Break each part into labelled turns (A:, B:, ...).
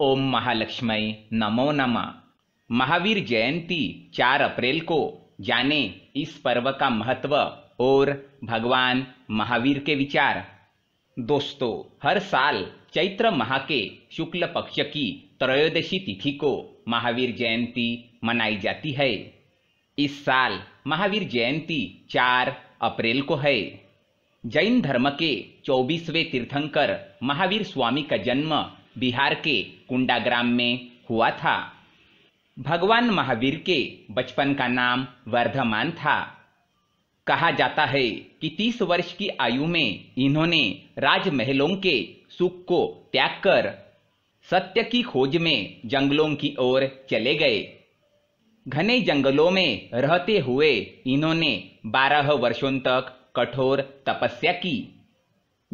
A: ओम महालक्ष्मी नमो नमः महावीर जयंती 4 अप्रैल को जाने इस पर्व का महत्व और भगवान महावीर के विचार दोस्तों हर साल चैत्र माह के शुक्ल पक्ष की त्रयोदशी तिथि को महावीर जयंती मनाई जाती है इस साल महावीर जयंती 4 अप्रैल को है जैन धर्म के 24वें तीर्थंकर महावीर स्वामी का जन्म बिहार के कुंडाग्राम में हुआ था भगवान महावीर के बचपन का नाम वर्धमान था कहा जाता है कि 30 वर्ष की आयु में इन्होंने राजमहलों के सुख को त्याग कर सत्य की खोज में जंगलों की ओर चले गए घने जंगलों में रहते हुए इन्होंने 12 वर्षों तक कठोर तपस्या की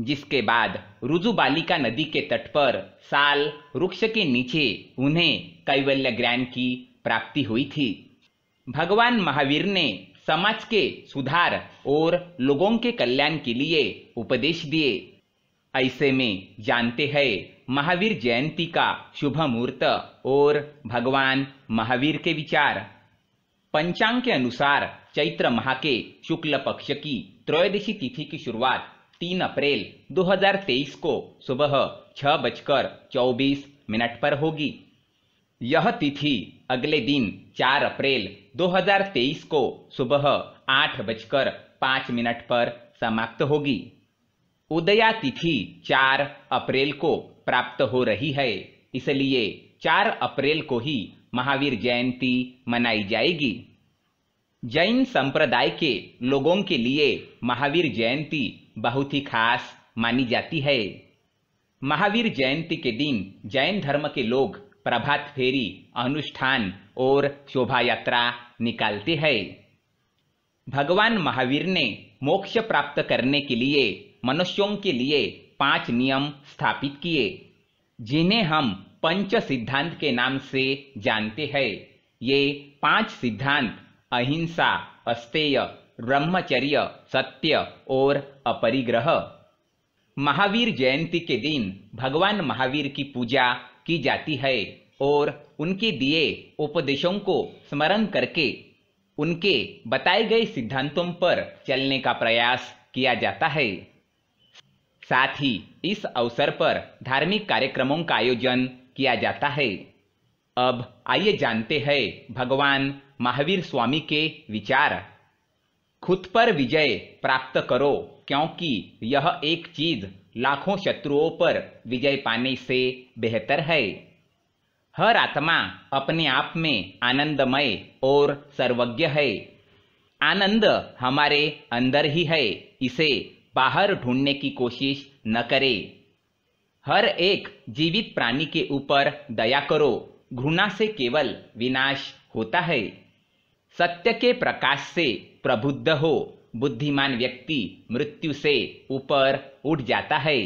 A: जिसके बाद रुजुबालिका नदी के तट पर साल वृक्ष के नीचे उन्हें कैवल्य ज्ञान की प्राप्ति हुई थी भगवान महावीर ने समाज के सुधार और लोगों के कल्याण के लिए उपदेश दिए ऐसे में जानते हैं महावीर जयंती का शुभ मुहूर्त और भगवान महावीर के विचार पंचांग के अनुसार चैत्र माह के शुक्ल पक्ष की त्रयोदशी तिथि की शुरुआत तीन अप्रैल 2023 को सुबह छह बजकर चौबीस मिनट पर होगी यह तिथि अगले दिन 4 अप्रैल 2023 को सुबह आठ बजकर पाँच मिनट पर समाप्त होगी उदया तिथि 4 अप्रैल को प्राप्त हो रही है इसलिए 4 अप्रैल को ही महावीर जयंती मनाई जाएगी जैन संप्रदाय के लोगों के लिए महावीर जयंती बहुत ही खास मानी जाती है महावीर जयंती के दिन जैन धर्म के लोग प्रभात फेरी अनुष्ठान और शोभा यात्रा निकालते हैं भगवान महावीर ने मोक्ष प्राप्त करने के लिए मनुष्यों के लिए पांच नियम स्थापित किए जिन्हें हम पंच सिद्धांत के नाम से जानते हैं ये पांच सिद्धांत अहिंसा अस्तेय ब्रह्मचर्य सत्य और अपरिग्रह महावीर जयंती के दिन भगवान महावीर की पूजा की जाती है और उनके दिए उपदेशों को स्मरण करके उनके बताए गए सिद्धांतों पर चलने का प्रयास किया जाता है साथ ही इस अवसर पर धार्मिक कार्यक्रमों का आयोजन किया जाता है अब आइए जानते हैं भगवान महावीर स्वामी के विचार खुद पर विजय प्राप्त करो क्योंकि यह एक चीज लाखों शत्रुओं पर विजय पाने से बेहतर है हर आत्मा अपने आप में आनंदमय और सर्वज्ञ है आनंद हमारे अंदर ही है इसे बाहर ढूंढने की कोशिश न करें हर एक जीवित प्राणी के ऊपर दया करो घृणा से केवल विनाश होता है सत्य के प्रकाश से प्रबुद्ध हो बुद्धिमान व्यक्ति मृत्यु से ऊपर उठ जाता है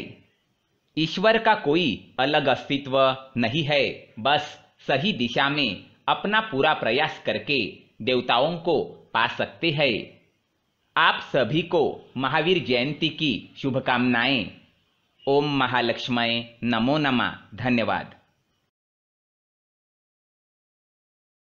A: ईश्वर का कोई अलग अस्तित्व नहीं है बस सही दिशा में अपना पूरा प्रयास करके देवताओं को पा सकते हैं आप सभी को महावीर जयंती की शुभकामनाएं ओम महालक्ष्मय नमो नमः धन्यवाद